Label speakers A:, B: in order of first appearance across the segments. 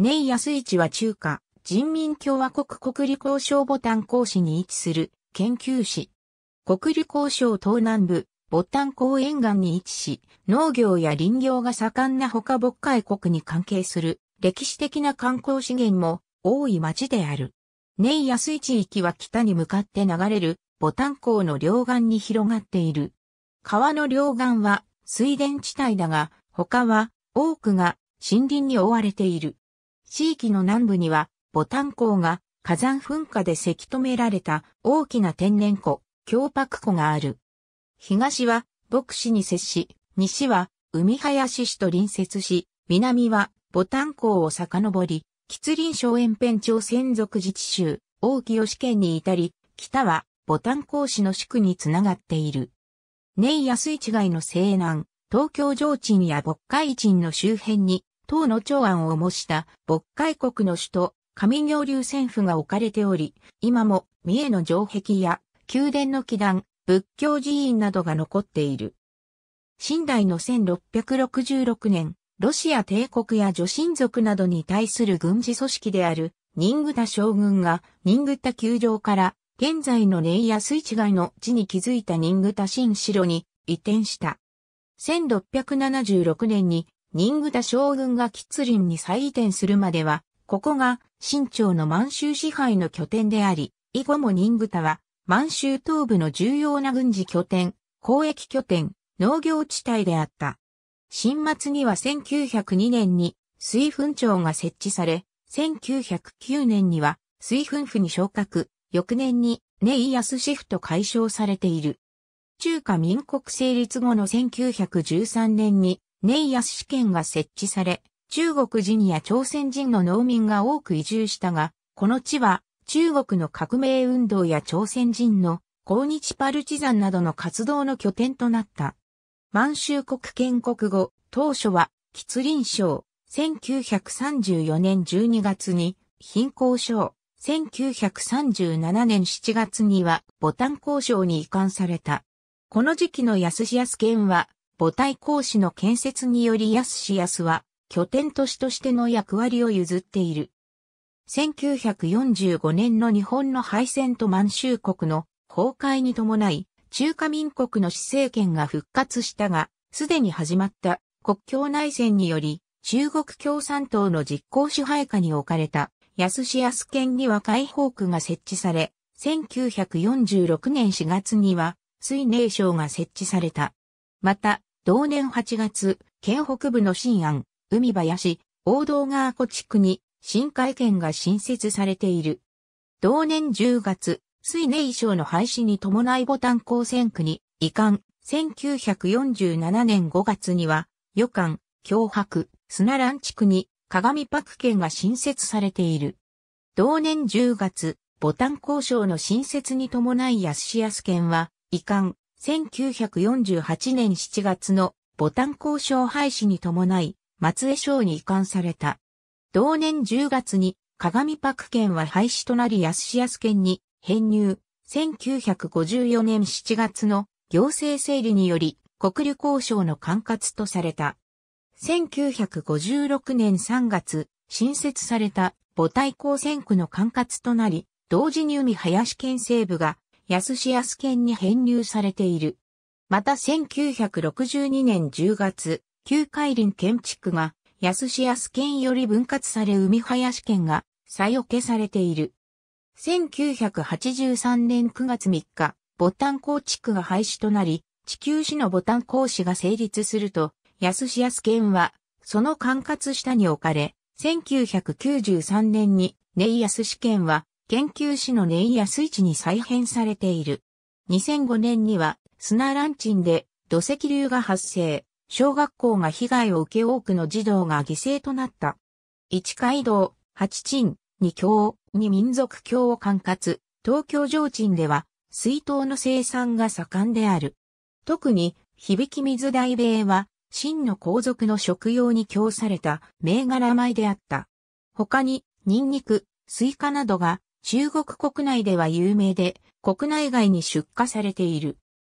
A: ネイ安市は中華、人民共和国国立交渉ボタン講師に位置する研究士。国立交渉東南部、ボタン港沿岸に位置し、農業や林業が盛んな他牧海国に関係する歴史的な観光資源も多い町である。ネイ安市域は北に向かって流れるボタン港の両岸に広がっている。川の両岸は水田地帯だが、他は多くが森林に覆われている。地域の南部には、ボタン港が火山噴火でせき止められた大きな天然湖、京白湖がある。東は牧師に接し、西は海林市と隣接し、南はボタン港を遡り、吉林省延辺町専属自治州、大木吉県に至り、北はボタン港市の宿につながっている。ネイ安市街の西南、東京上鎮や北海鎮の周辺に党の長安を模した渤海国の首都、上行流線府が置かれており、今も三重の城壁や宮殿の祈壇、仏教寺院などが残っている。新代の1666年、ロシア帝国や女神族などに対する軍事組織である、ニングタ将軍が、ニングタ球場から、現在のレイヤ水地外の地に築いたニングタ新城に移転した。1676年に人愚田将軍が吉林に再移転するまでは、ここが新朝の満州支配の拠点であり、以後も人愚田は満州東部の重要な軍事拠点、交易拠点、農業地帯であった。新末には1902年に水墳庁が設置され、1909年には水墳府に昇格、翌年にネイヤスシフト解消されている。中華民国成立後の1913年にネイヤス試験が設置され、中国人や朝鮮人の農民が多く移住したが、この地は中国の革命運動や朝鮮人の抗日パルチザンなどの活動の拠点となった。満州国建国後、当初は吉林省、1934年12月に貧困省、1937年7月にはボタン交渉に移管された。この時期の安市安県は母体講師の建設により安し安は拠点都市としての役割を譲っている。1945年の日本の敗戦と満州国の崩壊に伴い、中華民国の市政権が復活したが、すでに始まった国境内戦により、中国共産党の実行支配下に置かれた安市安県には解放区が設置され、1946年4月には水寧省が設置された。また、同年8月、県北部の新安、海林、大道川湖地区に新海県が新設されている。同年10月、水衣装の廃止に伴いボタン高専区に移管、1947年5月には、予館、脅迫、砂蘭地区に鏡パク県が新設されている。同年10月、ボタン交渉の新設に伴い安安県は、移管、1948年7月のボタン交渉廃止に伴い、松江省に移管された。同年10月に、鏡パク県は廃止となり安安県に編入。1954年7月の行政整理により、国旅交渉の管轄とされた。1956年3月、新設された母体高専区の管轄となり、同時に海林県西部が安市安県に編入されている。また1962年10月、旧海林建築が安市安県より分割され海林県が再よけされている。1983年9月3日、ボタン構地区が廃止となり、地球市のボタン港市が成立すると、安市安県は、その管轄下に置かれ、1993年に、ネイ安市県は、研究士のネイヤスイチに再編されている。2005年には砂ランチンで土石流が発生、小学校が被害を受け多くの児童が犠牲となった。一街道、八鎮、二郷、二民族教を管轄、東京上鎮では水筒の生産が盛んである。特に響き水大米は真の皇族の食用に供された銘柄米であった。他に、ニンニク、スイカなどが中国国内では有名で、国内外に出荷されている。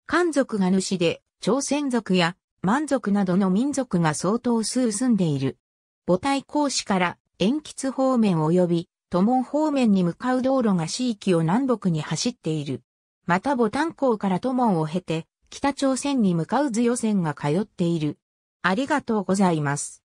A: 漢族が主で、朝鮮族や満族などの民族が相当数住んでいる。母体講師から延吉方面及び都門方面に向かう道路が市域を南北に走っている。また牡丹港から都門を経て北朝鮮に向かう図予線が通っている。ありがとうございます。